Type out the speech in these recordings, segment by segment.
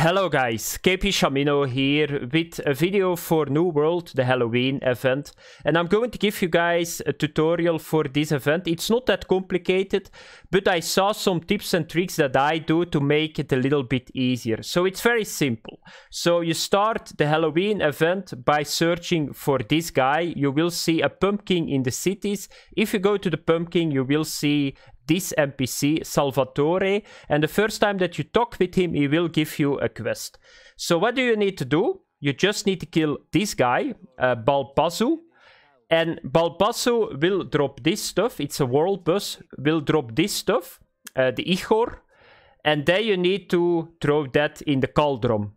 Hello guys, KP Shamino here with a video for New World, the Halloween event. And I'm going to give you guys a tutorial for this event. It's not that complicated, but I saw some tips and tricks that I do to make it a little bit easier. So it's very simple. So you start the Halloween event by searching for this guy. You will see a pumpkin in the cities. If you go to the pumpkin, you will see this NPC, Salvatore, and the first time that you talk with him, he will give you a quest. So what do you need to do? You just need to kill this guy, uh, Balpazu, and Balpazu will drop this stuff. It's a world bus, will drop this stuff, uh, the ichor, and then you need to throw that in the Cauldron.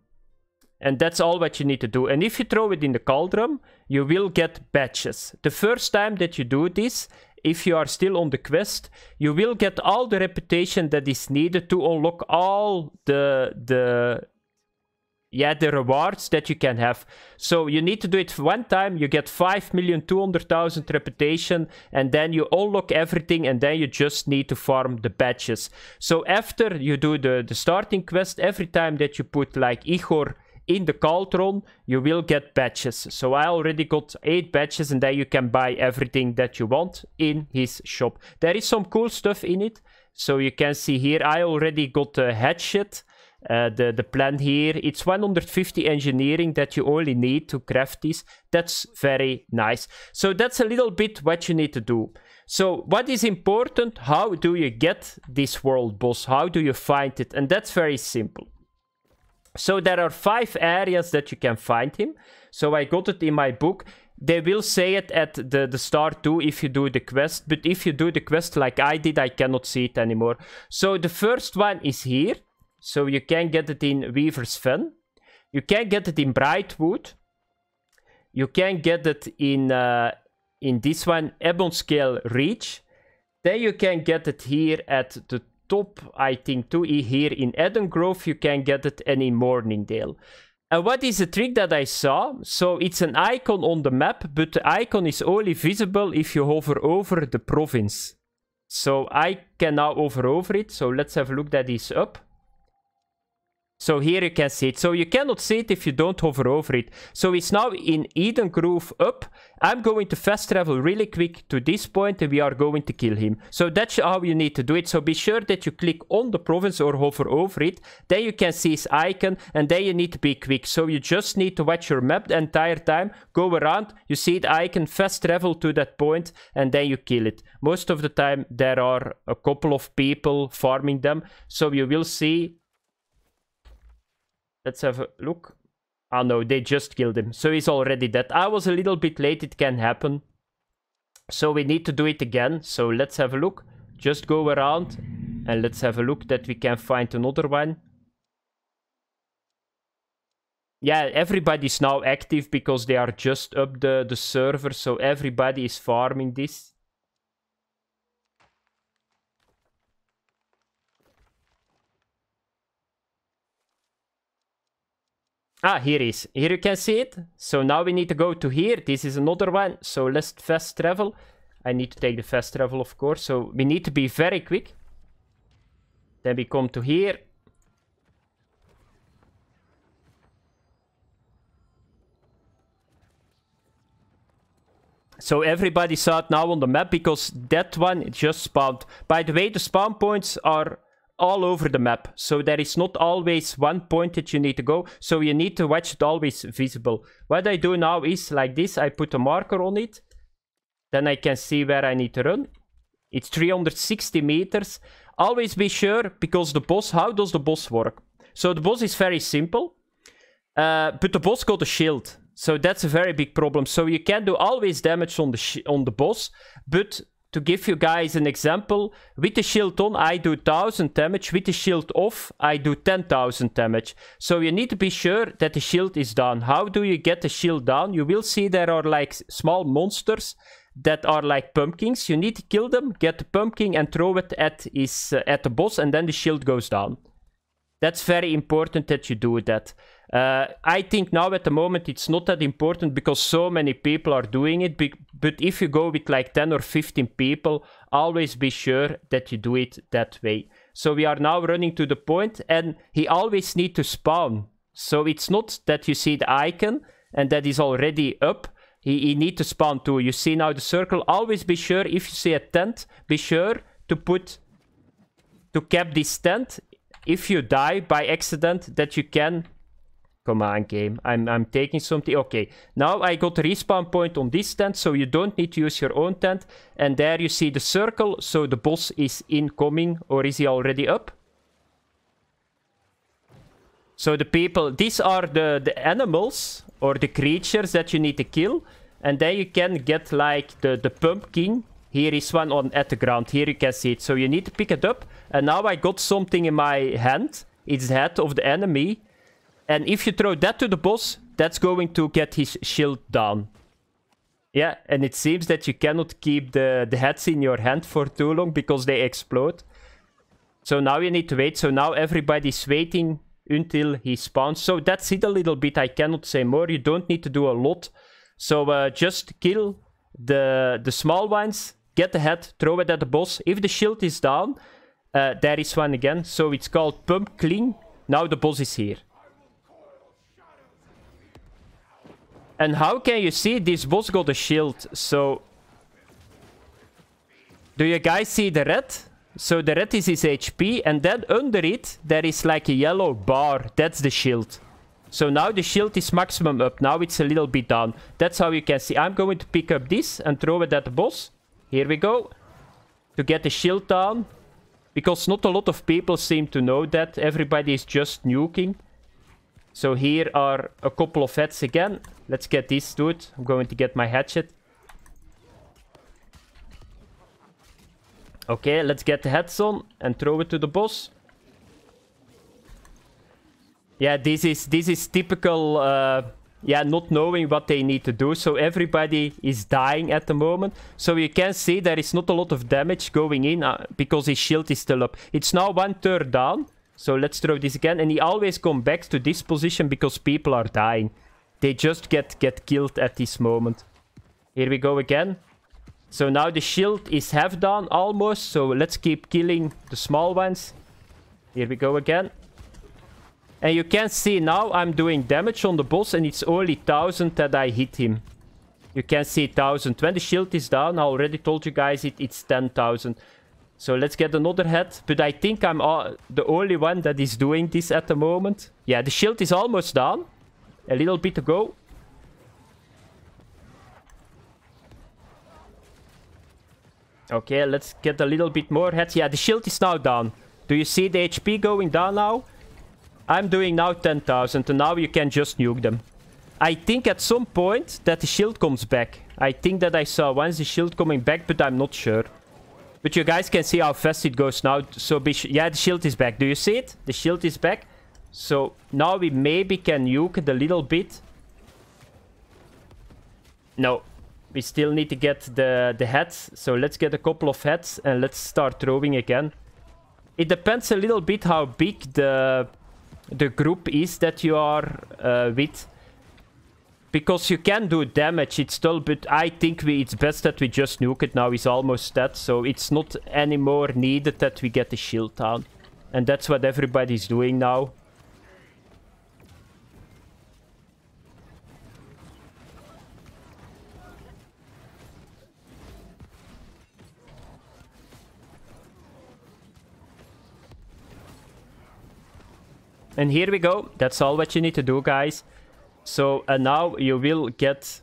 And that's all what you need to do. And if you throw it in the Cauldron, you will get badges. The first time that you do this, if you are still on the quest, you will get all the reputation that is needed to unlock all the the yeah the rewards that you can have. So you need to do it one time. You get five million two hundred thousand reputation, and then you unlock everything, and then you just need to farm the batches. So after you do the the starting quest, every time that you put like Igor in the Caltron, you will get badges. So I already got 8 badges and then you can buy everything that you want in his shop. There is some cool stuff in it. So you can see here, I already got a hatchet. Uh, the, the plan here, it's 150 engineering that you only need to craft this. That's very nice. So that's a little bit what you need to do. So what is important? How do you get this world boss? How do you find it? And that's very simple. So there are five areas that you can find him. So I got it in my book. They will say it at the, the start too if you do the quest. But if you do the quest like I did, I cannot see it anymore. So the first one is here. So you can get it in Weaver's Fen. You can get it in Brightwood. You can get it in, uh, in this one, Ebon Scale Reach. Then you can get it here at the top, I think, too, here in Grove. You can get it any Morningdale. And what is the trick that I saw? So it's an icon on the map, but the icon is only visible if you hover over the province. So I can now hover over it. So let's have a look that is up. So here you can see it. So you cannot see it if you don't hover over it. So it's now in Eden Groove up. I'm going to fast travel really quick to this point and we are going to kill him. So that's how you need to do it. So be sure that you click on the province or hover over it. Then you can see his icon and then you need to be quick. So you just need to watch your map the entire time. Go around, you see the icon, fast travel to that point and then you kill it. Most of the time there are a couple of people farming them. So you will see Let's have a look. Ah no, they just killed him. So he's already dead. I was a little bit late, it can happen. So we need to do it again. So let's have a look. Just go around and let's have a look that we can find another one. Yeah, everybody's now active because they are just up the, the server. So everybody is farming this. Ah, here is. Here you can see it. So now we need to go to here. This is another one. So let's fast travel. I need to take the fast travel, of course. So we need to be very quick. Then we come to here. So everybody saw it now on the map because that one just spawned. By the way, the spawn points are all over the map. So there is not always one point that you need to go. So you need to watch it always visible. What I do now is like this. I put a marker on it. Then I can see where I need to run. It's 360 meters. Always be sure, because the boss, how does the boss work? So the boss is very simple. Uh, but the boss got a shield. So that's a very big problem. So you can do always damage on the on the boss, but to give you guys an example, with the shield on, I do 1000 damage. With the shield off, I do 10,000 damage. So you need to be sure that the shield is down. How do you get the shield down? You will see there are like small monsters that are like pumpkins. You need to kill them, get the pumpkin and throw it at, his, uh, at the boss and then the shield goes down. That's very important that you do that. Uh, I think now at the moment it's not that important because so many people are doing it. But if you go with like 10 or 15 people, always be sure that you do it that way. So we are now running to the point and he always need to spawn. So it's not that you see the icon and that is already up. He, he need to spawn too. You see now the circle. Always be sure if you see a tent, be sure to put to cap this tent if you die by accident that you can command game. I'm, I'm taking something. Okay, now I got respawn point on this tent, so you don't need to use your own tent. And there you see the circle, so the boss is incoming, or is he already up? So the people, these are the, the animals, or the creatures that you need to kill. And then you can get like the, the pumpkin. Here is one on at the ground. Here you can see it. So you need to pick it up. And now I got something in my hand. It's the head of the enemy. And if you throw that to the boss, that's going to get his shield down. Yeah, and it seems that you cannot keep the, the heads in your hand for too long because they explode. So now you need to wait. So now everybody's waiting until he spawns. So that's it a little bit. I cannot say more. You don't need to do a lot. So uh, just kill the, the small ones. Get the head. Throw it at the boss. If the shield is down, uh, there is one again. So it's called Pump Clean. Now the boss is here. And how can you see this boss got a shield? So... Do you guys see the red? So the red is his HP. And then under it, there is like a yellow bar. That's the shield. So now the shield is maximum up. Now it's a little bit down. That's how you can see. I'm going to pick up this and throw it at the boss. Here we go. To get the shield down. Because not a lot of people seem to know that. Everybody is just nuking. So here are a couple of heads again. Let's get these dude. I'm going to get my hatchet. Okay, let's get the heads on and throw it to the boss. Yeah, this is this is typical uh, yeah, not knowing what they need to do. So everybody is dying at the moment. So you can see there is not a lot of damage going in uh, because his shield is still up. It's now one third down. So let's throw this again. And he always comes back to this position because people are dying. They just get, get killed at this moment. Here we go again. So now the shield is half done almost. So let's keep killing the small ones. Here we go again. And you can see now I'm doing damage on the boss and it's only 1000 that I hit him. You can see 1000. When the shield is down, I already told you guys it, it's 10,000. So let's get another head. But I think I'm uh, the only one that is doing this at the moment. Yeah, the shield is almost down. A little bit to go. Okay, let's get a little bit more heads. Yeah, the shield is now down. Do you see the HP going down now? I'm doing now 10,000 and now you can just nuke them. I think at some point that the shield comes back. I think that I saw once the shield coming back, but I'm not sure. But you guys can see how fast it goes now. So be yeah, the shield is back. Do you see it? The shield is back. So now we maybe can nuke it a little bit. No. We still need to get the, the heads. So let's get a couple of heads and let's start throwing again. It depends a little bit how big the, the group is that you are uh, with. Because you can do damage, it's still, but I think we, it's best that we just nuke it now. He's almost dead, so it's not anymore needed that we get the shield down. And that's what everybody's doing now. And here we go. That's all what you need to do, guys. So and uh, now you will get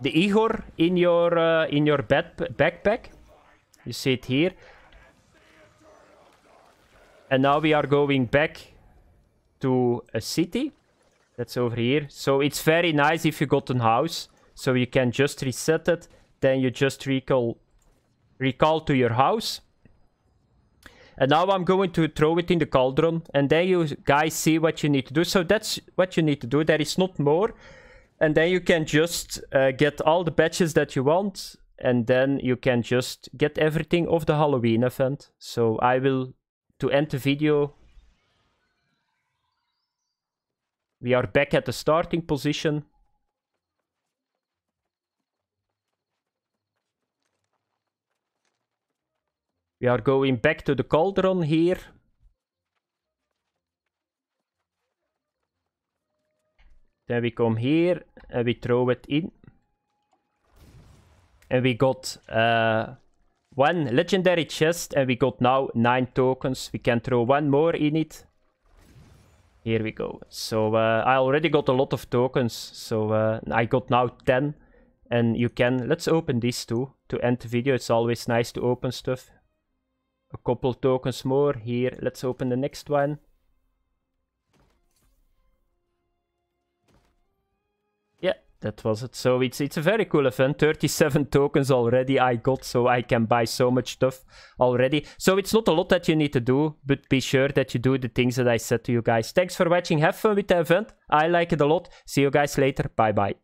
the Igor in your uh, in your backpack. You see it here. And now we are going back to a city. That's over here. So it's very nice if you got a house. So you can just reset it. Then you just recall, recall to your house. And now I'm going to throw it in the cauldron. And then you guys see what you need to do. So that's what you need to do. There is not more. And then you can just uh, get all the batches that you want. And then you can just get everything of the Halloween event. So I will, to end the video, we are back at the starting position. We are going back to the cauldron here. Then we come here and we throw it in. And we got uh, one legendary chest and we got now nine tokens. We can throw one more in it. Here we go. So uh, I already got a lot of tokens. So uh, I got now 10. And you can, let's open these two to end the video. It's always nice to open stuff a couple tokens more here. Let's open the next one. Yeah, that was it. So it's, it's a very cool event. 37 tokens already I got, so I can buy so much stuff already. So it's not a lot that you need to do, but be sure that you do the things that I said to you guys. Thanks for watching. Have fun with the event. I like it a lot. See you guys later. Bye-bye.